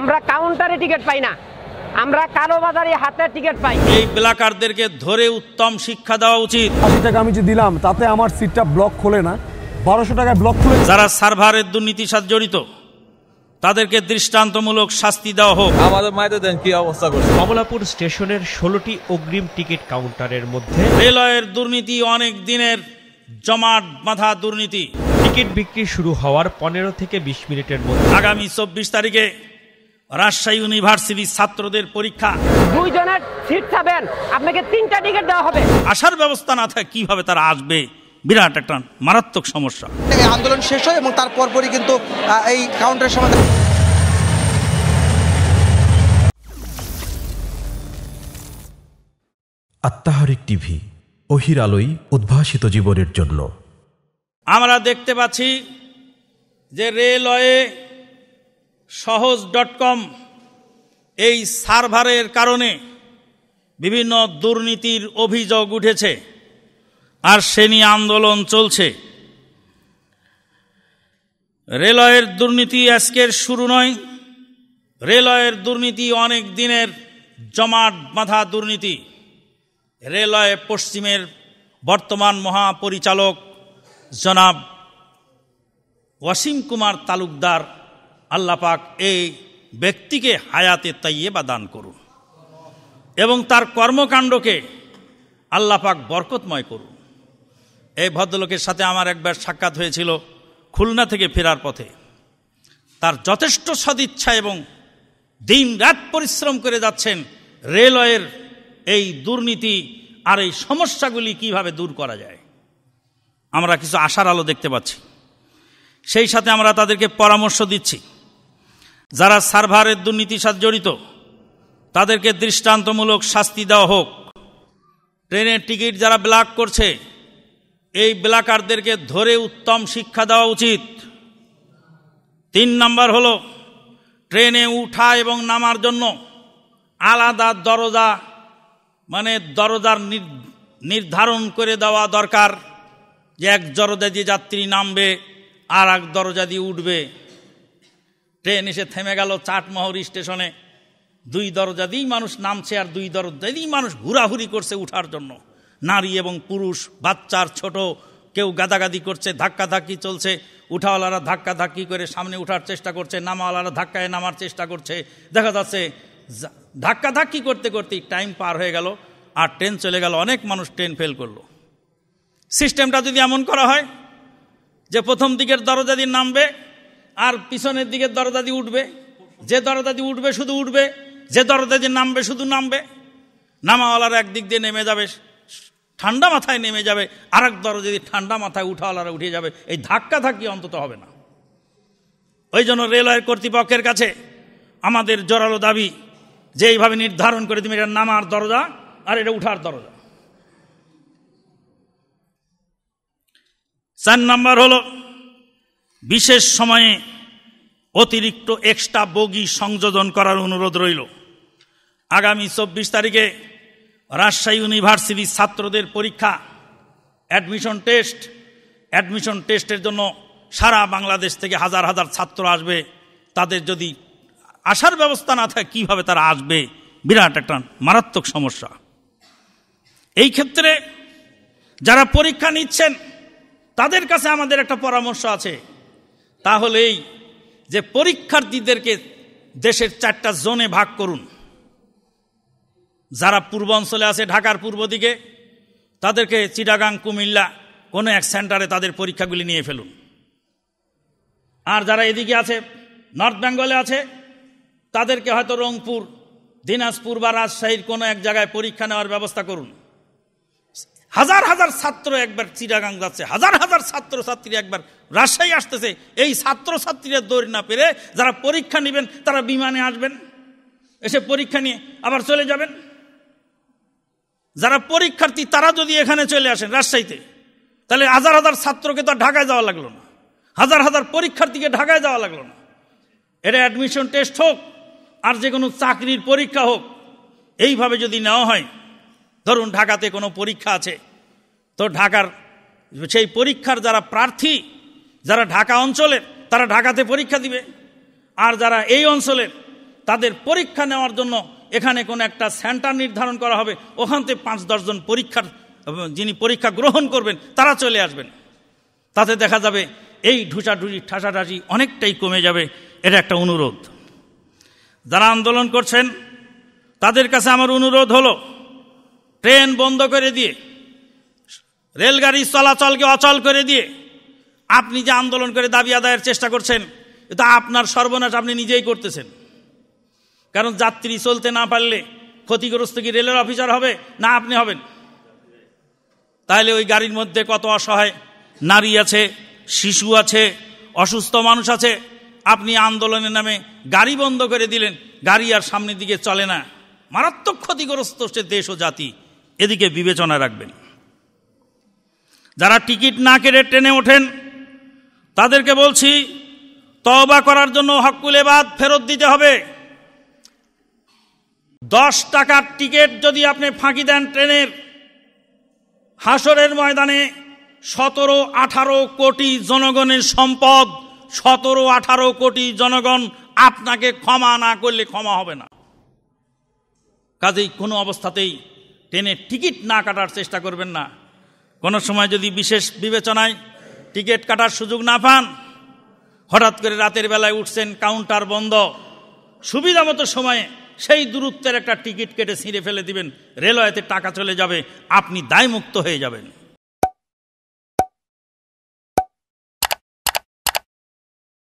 আমরা কাউন্টারে টিকিট পাই না আমরা কালো বাজারে হাতে টিকিট পাই এই ব্লাকারদেরকে ধরে উত্তম শিক্ষা দেওয়া উচিত আশি টাকা আমি যে দিলাম তাতে আমার সিটটা ব্লক খোলে না বারোশো টাকায় ব্লক খুলে যারা সার্ভারের দুর্নীতির সাথে জড়িত তাদেরকে দৃষ্টান্তমূলক শাস্তি দেওয়া হোক আমাদের মায়েদের দেন কি অবস্থা করছে কমলাপুর স্টেশনের ষোলোটি অগ্রিম টিকিট কাউন্টারের মধ্যে রেলওয়ের দুর্নীতি অনেক দিনের জমাট বাঁধা দুর্নীতি টিকিট বিক্রি শুরু হওয়ার পনেরো থেকে বিশ মিনিটের মধ্যে আগামী চব্বিশ তারিখে রাজশাহী ইউনিভার্সিটির ছাত্রদের পরীক্ষা দুইজনের সিট পাবেন আপনাকে তিনটা টিকিট দেওয়া হবে আসার ব্যবস্থা না থাকে কিভাবে তারা আসবে বিরাট একটা মারাত্মক সমস্যা আন্দোলন শেষ হয় এবং তার পরপরই কিন্তু এই কাউন্টারের সমাধান আত্মাহারিক টিভি অহির আলোই উদ্ভাসিত জীবনের জন্য আমরা দেখতে পাচ্ছি যে রেলওয়ে সহজ ডট কম এই সার্ভারের কারণে বিভিন্ন দুর্নীতির অভিযোগ উঠেছে আর সে নিয়ে আন্দোলন চলছে রেলওয়ের দুর্নীতি আজকের শুরু নয় রেলওয়ের দুর্নীতি অনেক দিনের জমাট বাঁধা দুর্নীতি রেলওয়ে পশ্চিমের বর্তমান মহাপরিচালক জনাব ওয়াসিম কুমার তালুকদার আল্লাহ পাক এই ব্যক্তিকে হায়াতে তাইয়ে বা দান করুন এবং তার কর্মকাণ্ডকে আল্লাহ পাক বরকতময় করুন এই ভদ্রলোকের সাথে আমার একবার সাক্ষাৎ হয়েছিল খুলনা থেকে ফেরার পথে তার যথেষ্ট সদিচ্ছা এবং দিন রাত পরিশ্রম করে যাচ্ছেন রেলওয়ের এই দুর্নীতি আর এই সমস্যাগুলি কিভাবে দূর করা যায় আমরা কিছু আশার আলো দেখতে পাচ্ছি সেই সাথে আমরা তাদেরকে পরামর্শ দিচ্ছি যারা সার্ভারের দুর্নীতির সাথে জড়িত তাদেরকে দৃষ্টান্তমূলক শাস্তি দেওয়া হোক ট্রেনের টিকিট যারা ব্ল্যাক করছে এই ব্ল্যাকারদেরকে ধরে উত্তম শিক্ষা দেওয়া উচিত তিন নাম্বার হলো ট্রেনে উঠা এবং নামার জন্য আলাদা দরজা মানে দরজার নির্ধারণ করে দেওয়া দরকার যে এক দরজা দিয়ে যাত্রী নামবে আর এক দরজা দিয়ে উঠবে ট্রেন এসে থেমে গেল চাটমহর স্টেশনে দুই দরজা দিয়েই মানুষ নামছে আর দুই দরজা দিয়েই মানুষ ঘুরাঘুরি করছে উঠার জন্য নারী এবং পুরুষ বাচ্চার ছোট কেউ গাদাগাদি করছে ধাক্কাধাক্কি চলছে উঠাওয়ালারা ধাক্কাধাক্কি করে সামনে উঠার চেষ্টা করছে নামাওয়ালারা ধাক্কায় নামার চেষ্টা করছে দেখা যাচ্ছে ধাক্কাধাক্কি করতে করতেই টাইম পার হয়ে গেল আর ট্রেন চলে গেল অনেক মানুষ ট্রেন ফেল করলো সিস্টেমটা যদি এমন করা হয় যে প্রথম দিকের দরজা দিয়ে নামবে আর পিছনের দিকে দরজা উঠবে যে দরজা দিয়ে উঠবে শুধু উঠবে যে দরদাদি নামবে শুধু নামবে নামাওয়ালার একদিক দিয়ে নেমে যাবে ঠান্ডা মাথায় নেমে যাবে আর এক দরজা ঠান্ডা মাথায় উঠাওয়ালারা উঠে যাবে এই ধাক্কা থাকি অন্তত হবে না ওই জন্য রেলওয়ের কর্তৃপক্ষের কাছে আমাদের জোরালো দাবি যে এইভাবে নির্ধারণ করে তুমি এটা নামার দরজা আর এটা উঠার দরজা চার নাম্বার হলো বিশেষ সময়ে অতিরিক্ত এক্সট্রা বগি সংযোজন করার অনুরোধ রইল আগামী চব্বিশ তারিখে রাজশাহী ইউনিভার্সিটির ছাত্রদের পরীক্ষা অ্যাডমিশন টেস্ট অ্যাডমিশন টেস্টের জন্য সারা বাংলাদেশ থেকে হাজার হাজার ছাত্র আসবে তাদের যদি আসার ব্যবস্থা না থাকে কীভাবে তারা আসবে বিরাট একটা মারাত্মক সমস্যা এই ক্ষেত্রে যারা পরীক্ষা নিচ্ছেন তাদের কাছে আমাদের একটা পরামর্শ আছে তাহলেই যে পরীক্ষার্থীদেরকে দেশের চারটা জোনে ভাগ করুন যারা পূর্ব অঞ্চলে আছে ঢাকার পূর্ব দিকে তাদেরকে চিটাগাং কুমিল্লা কোনো এক সেন্টারে তাদের পরীক্ষাগুলি নিয়ে ফেলুন আর যারা এদিকে আছে নর্থ বেঙ্গলে আছে তাদেরকে হয়তো রংপুর দিনাজপুর বা রাজশাহীর কোনো এক জায়গায় পরীক্ষা নেওয়ার ব্যবস্থা করুন হাজার হাজার ছাত্র একবার চিরাগাং যাচ্ছে হাজার হাজার ছাত্র ছাত্রী একবার রাজশাহী আসতেছে এই ছাত্র ছাত্রীরা দৌড় না পেরে যারা পরীক্ষা নেবেন তারা বিমানে আসবেন এসে পরীক্ষা নিয়ে আবার চলে যাবেন যারা পরীক্ষার্থী তারা যদি এখানে চলে আসেন রাজশাহীতে তাহলে হাজার হাজার ছাত্রকে তো ঢাকায় যাওয়া লাগলো না হাজার হাজার পরীক্ষার্থীকে ঢাকায় যাওয়া লাগলো না এটা অ্যাডমিশন টেস্ট হোক আর যে কোনো চাকরির পরীক্ষা হোক এইভাবে যদি নেওয়া হয় ধরুন ঢাকাতে কোনো পরীক্ষা আছে তো ঢাকার সেই পরীক্ষার যারা প্রার্থী যারা ঢাকা অঞ্চলের তারা ঢাকাতে পরীক্ষা দিবে আর যারা এই অঞ্চলের তাদের পরীক্ষা নেওয়ার জন্য এখানে কোনো একটা সেন্টার নির্ধারণ করা হবে ওখান থেকে পাঁচ দশজন পরীক্ষার যিনি পরীক্ষা গ্রহণ করবেন তারা চলে আসবেন তাতে দেখা যাবে এই ঢুসাঢুসি ঠাসাঠাসি অনেকটাই কমে যাবে এটা একটা অনুরোধ যারা আন্দোলন করছেন তাদের কাছে আমার অনুরোধ হলো ট্রেন বন্ধ করে দিয়ে রেলগাড়ি চলাচলকে অচল করে দিয়ে আপনি যে আন্দোলন করে দাবি আদায়ের চেষ্টা করছেন এটা আপনার সর্বনাশ আপনি নিজেই করতেছেন কারণ যাত্রী চলতে না পারলে ক্ষতিগ্রস্ত কি রেলের অফিসার হবে না আপনি হবেন তাহলে ওই গাড়ির মধ্যে কত অসহায় নারী আছে শিশু আছে অসুস্থ মানুষ আছে আপনি আন্দোলনের নামে গাড়ি বন্ধ করে দিলেন গাড়ি আর সামনের দিকে চলে না মারাত্মক ক্ষতিগ্রস্ত সে দেশ ও জাতি এদিকে বিবেচনা রাখবেন যারা টিকিট না কেড়ে ট্রেনে ওঠেন তাদেরকে বলছি তওবা করার জন্য হকুল এবাদ ফেরত দিতে হবে দশ টাকার টিকিট যদি আপনি ফাঁকি দেন ট্রেনের হাসরের ময়দানে সতেরো আঠারো কোটি জনগণের সম্পদ সতেরো আঠারো কোটি জনগণ আপনাকে ক্ষমা না করলে ক্ষমা হবে না কাজেই কোনো অবস্থাতেই ট্রেনে টিকিট না কাটার চেষ্টা করবেন না কোনো সময় যদি বিশেষ বিবেচনায় টিকিট কাটার সুযোগ না পান হঠাৎ করে রাতের বেলায় উঠছেন কাউন্টার বন্ধ সুবিধা মতো সময়ে সেই দূরত্বের একটা টিকিট কেটে ছিঁড়ে ফেলে দিবেন রেলওয়েতে টাকা চলে যাবে আপনি দায়মুক্ত হয়ে যাবেন